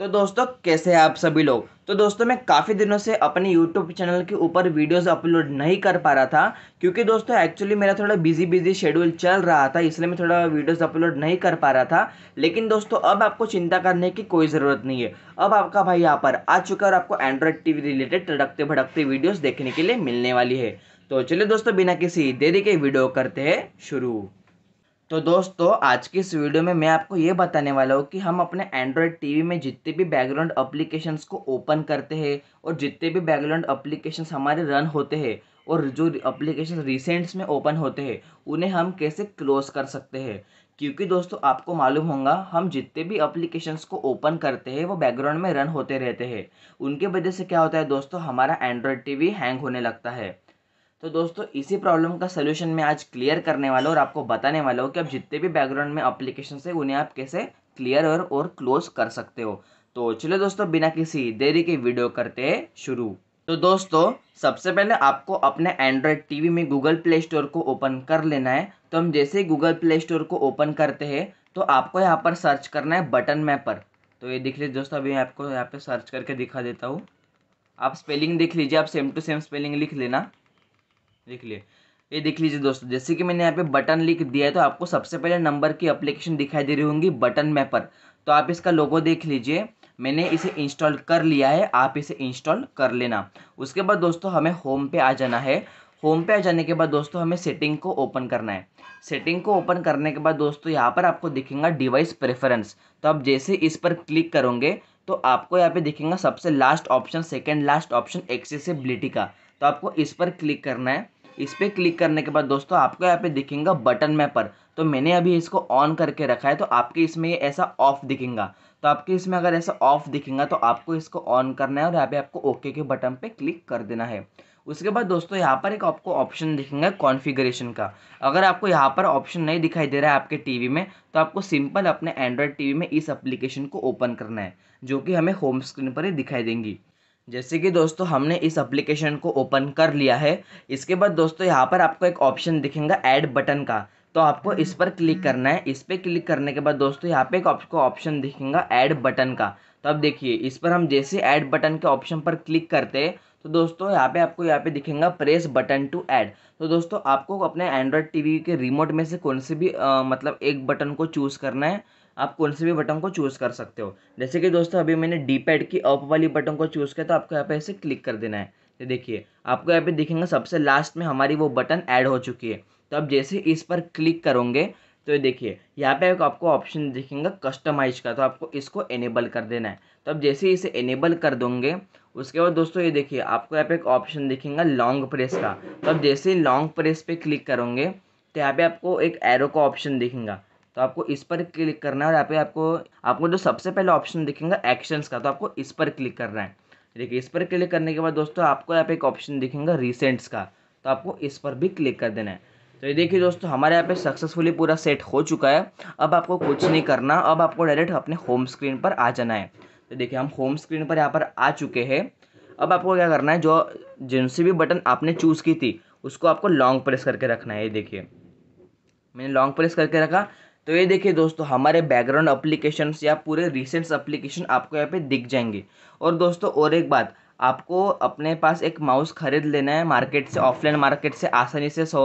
तो दोस्तों कैसे हैं आप सभी लोग तो दोस्तों मैं काफ़ी दिनों से अपने YouTube चैनल के ऊपर वीडियोस अपलोड नहीं कर पा रहा था क्योंकि दोस्तों एक्चुअली मेरा थोड़ा बिजी बिजी शेड्यूल चल रहा था इसलिए मैं थोड़ा वीडियोस अपलोड नहीं कर पा रहा था लेकिन दोस्तों अब आपको चिंता करने की कोई ज़रूरत नहीं है अब आपका भाई यहाँ पर आ चुका और आपको एंड्रॉयड टी रिलेटेड तड़कते भड़कते वीडियोज़ देखने के लिए मिलने वाली है तो चलिए दोस्तों बिना किसी देरी के वीडियो करते हैं शुरू तो दोस्तों आज की इस वीडियो में मैं आपको ये बताने वाला हूँ कि हम अपने एंड्रॉयड टीवी में जितने भी बैकग्राउंड अप्लीकेशंस को ओपन करते हैं और जितने भी बैकग्राउंड अप्लीकेशंस हमारे रन होते हैं और जो अप्लीकेशन रिसेंट्स में ओपन होते हैं उन्हें हम कैसे क्लोज़ कर सकते हैं क्योंकि दोस्तों आपको मालूम होगा हम जितने भी अप्लीकेशंस को ओपन करते हैं वो बैकग्राउंड में रन होते रहते हैं उनके वजह से क्या होता है दोस्तों हमारा एंड्रॉयड टीवी हैंग होने लगता है तो दोस्तों इसी प्रॉब्लम का सोल्यूशन मैं आज क्लियर करने वाला हूँ और आपको बताने वाला हूँ कि आप जितने भी बैकग्राउंड में अप्लीकेशन है उन्हें आप कैसे क्लियर और, और क्लोज कर सकते हो तो चलो दोस्तों बिना किसी देरी के वीडियो करते हैं शुरू तो दोस्तों सबसे पहले आपको अपने एंड्रॉयड टीवी में गूगल प्ले स्टोर को ओपन कर लेना है तो हम जैसे ही गूगल प्ले स्टोर को ओपन करते हैं तो आपको यहाँ पर सर्च करना है बटन मैप पर तो ये देख लीजिए दोस्तों अभी आपको यहाँ पे सर्च करके दिखा देता हूँ आप स्पेलिंग देख लीजिए आप सेम टू सेम स्पेलिंग लिख लेना लिख लिए ये देख लीजिए दोस्तों जैसे कि मैंने यहाँ पे बटन लिख दिया है तो आपको सबसे पहले नंबर की अप्लीकेशन दिखाई दे रही होंगी बटन मैपर तो आप इसका लोगो देख लीजिए मैंने इसे इंस्टॉल कर लिया है आप इसे इंस्टॉल कर लेना उसके बाद दोस्तों हमें होम पे आ जाना है होम पे आ जाने के बाद दोस्तों हमें सेटिंग को ओपन करना है सेटिंग को ओपन करने के बाद दोस्तों यहाँ पर आपको दिखेगा डिवाइस प्रेफरेंस तो आप जैसे इस पर क्लिक करोगे तो आपको यहाँ पे दिखेगा सबसे last option second last option accessibility का तो आपको इस पर क्लिक करना है इस पर क्लिक करने के बाद दोस्तों आपको यहाँ पे दिखेगा बटन पर तो मैंने अभी इसको ऑन करके रखा है तो आपके इसमें ये ऐसा ऑफ दिखेगा तो आपके इसमें अगर ऐसा ऑफ दिखेगा तो आपको इसको ऑन करना है और यहाँ पे आपको ओके के बटन पे क्लिक कर देना है उसके बाद दोस्तों यहाँ पर एक आपको ऑप्शन दिखेगा कॉन्फ़िगरेशन का अगर आपको यहाँ पर ऑप्शन नहीं दिखाई दे रहा है आपके टीवी में तो आपको सिंपल अपने एंड्रॉयड टीवी में इस एप्लीकेशन को ओपन करना है जो कि हमें होम स्क्रीन पर ही दिखाई देंगी जैसे कि दोस्तों हमने इस एप्लीकेशन को ओपन कर लिया है इसके बाद दोस्तों यहाँ पर आपको एक ऑप्शन दिखेगा ऐड बटन का तो आपको इस पर क्लिक हम्म। करना है इस पर क्लिक करने के बाद दोस्तों यहाँ पे एक आपको ऑप्शन दिखेगा ऐड बटन का तो अब देखिए इस पर हम जैसे ऐड बटन के ऑप्शन पर क्लिक करते हैं तो दोस्तों यहाँ पे आपको यहाँ पे दिखेगा प्रेस बटन टू ऐड तो दोस्तों आपको अपने एंड्रॉयड टीवी के रिमोट में से कौन से भी आ, मतलब एक बटन को चूज़ करना है आप कौन से भी बटन को चूज़ कर सकते हो जैसे कि दोस्तों अभी मैंने डी पैड की अप वाली बटन को चूज़ किया तो आपको यहाँ पे ऐसे क्लिक कर देना है ये देखिए आपको यहाँ पे दिखेंगे सबसे लास्ट में हमारी वो बटन ऐड हो चुकी है तो आप जैसे इस पर क्लिक करोगे तो ये देखिए यहाँ पे आपको ऑप्शन दिखेंगे कस्टमाइज का तो आपको इसको एनेबल कर देना है तो आप जैसे इसे एनेबल कर दोगे उसके बाद दोस्तों ये देखिए आपको यहाँ पे एक ऑप्शन दिखेंगे लॉन्ग प्रेस का तो आप जैसे ही लॉन्ग प्रेस पे क्लिक करोगे तो यहाँ पे आपको एक एरो का ऑप्शन दिखेगा तो आपको इस पर क्लिक करना है और यहाँ पे आपको आपको जो सबसे पहले ऑप्शन दिखेगा एक्शंस का तो आपको इस पर क्लिक करना है देखिए इस पर क्लिक करने के बाद दोस्तों आपको यहाँ पे एक ऑप्शन दिखेगा रिसेंट्स का तो आपको इस पर भी क्लिक कर देना है तो ये देखिए दोस्तों हमारे यहाँ पे सक्सेसफुली पूरा सेट हो चुका है अब आपको कुछ नहीं करना अब आपको डायरेक्ट अपने होम स्क्रीन पर आ जाना है तो देखिए हम होम स्क्रीन पर यहाँ पर आ चुके हैं अब आपको क्या करना है जो जिनसे भी बटन आपने चूज़ की थी उसको आपको लॉन्ग प्रेस करके रखना है ये देखिए मैंने लॉन्ग प्रेस करके रखा तो ये देखिए दोस्तों हमारे बैकग्राउंड अप्लीकेशंस या पूरे रिसेंट्स अप्लीकेशन आपको यहाँ पे दिख जाएंगे और दोस्तों और एक बात आपको अपने पास एक माउस खरीद लेना है मार्केट से ऑफलाइन मार्केट से आसानी से सौ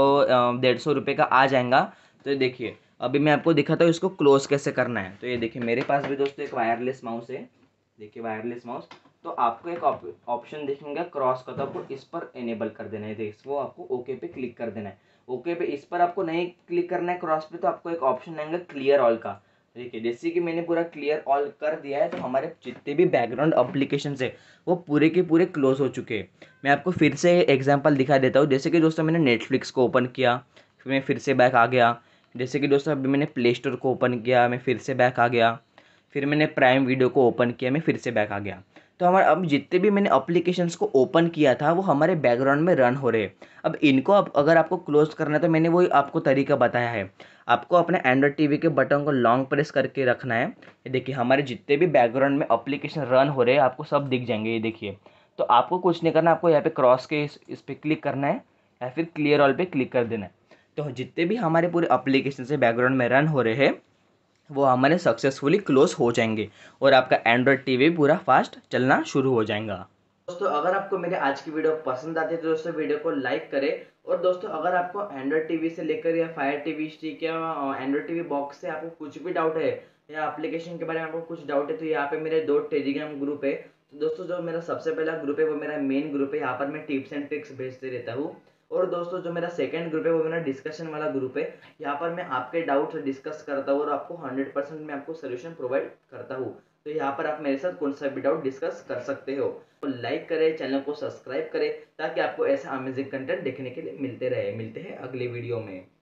डेढ़ सौ रुपये का आ जाएगा तो ये देखिए अभी मैं आपको दिखाता हूँ इसको क्लोज कैसे करना है तो ये देखिए मेरे पास भी दोस्तों एक वायरलेस माउस है देखिए वायरलेस माउस तो आपको एक ऑप्शन देखेंगे क्रॉस का तो आपको इस पर इनेबल कर देना है देखिए वो आपको ओके पे क्लिक कर देना है ओके पे इस पर आपको नहीं क्लिक करना है क्रॉस पे तो आपको एक ऑप्शन आएगा क्लियर ऑल का ठीक है जैसे कि मैंने पूरा क्लियर ऑल कर दिया है तो हमारे जितने भी बैकग्राउंड अप्लीकेशन है वो पूरे के पूरे क्लोज हो चुके हैं मैं आपको फिर से एग्जाम्पल दिखा देता हूँ जैसे कि दोस्तों मैंने नेटफ्लिक्स को ओपन किया फिर मैं फिर से बैक आ गया जैसे कि दोस्तों अभी मैंने प्ले स्टोर को ओपन किया मैं फिर से बैक आ गया फिर मैंने प्राइम वीडियो को ओपन किया मैं फिर से बैक आ गया तो हमारा अब जितने भी मैंने अप्लीकेशंस को ओपन किया था वो हमारे बैकग्राउंड में रन हो रहे अब इनको अब अगर आपको क्लोज करना है तो मैंने वही आपको तरीका बताया है आपको अपने एंड्रॉयड टीवी के बटन को लॉन्ग प्रेस करके रखना है ये देखिए हमारे जितने भी बैकग्राउंड में अप्लीकेशन रन हो रहे हैं आपको सब दिख जाएंगे ये देखिए तो आपको कुछ नहीं करना आपको यहाँ पे क्रॉस के इस, इस पर क्लिक करना है या फिर क्लियर ऑल पर क्लिक कर देना है तो जितने भी हमारे पूरे अप्लीकेशन से बैकग्राउंड में रन हो रहे हैं वो हमारे सक्सेसफुली क्लोज हो जाएंगे और आपका एंड्रॉयड टीवी पूरा फास्ट चलना शुरू हो जाएगा दोस्तों अगर आपको मेरे आज की वीडियो पसंद आती है तो दोस्तों वीडियो को लाइक करें और दोस्तों अगर आपको एंड्रॉयड टीवी से लेकर या फायर टीवी स्टिक या एंड्रॉयड टीवी बॉक्स से आपको कुछ भी डाउट है या एप्लीकेशन के बारे में आपको कुछ डाउट है तो यहाँ पे मेरे दो टेलीग्राम ग्रुप है तो दोस्तों जो मेरा सबसे पहला ग्रुप है वो मेरा मेन ग्रुप है यहाँ पर मैं टिप्स एंड ट्रिक्स भेजते रहता हूँ और दोस्तों जो मेरा सेकंड ग्रुप है वो मेरा डिस्कशन वाला ग्रुप है यहाँ पर मैं आपके डाउट डिस्कस करता हूँ और आपको हंड्रेड परसेंट मैं आपको सोल्यूशन प्रोवाइड करता हूँ तो यहाँ पर आप मेरे साथ कौन सा भी डाउट डिस्कस कर सकते हो तो लाइक करें चैनल को सब्सक्राइब करें ताकि आपको ऐसा अमेजिंग कंटेंट देखने के लिए मिलते रहे मिलते हैं अगले वीडियो में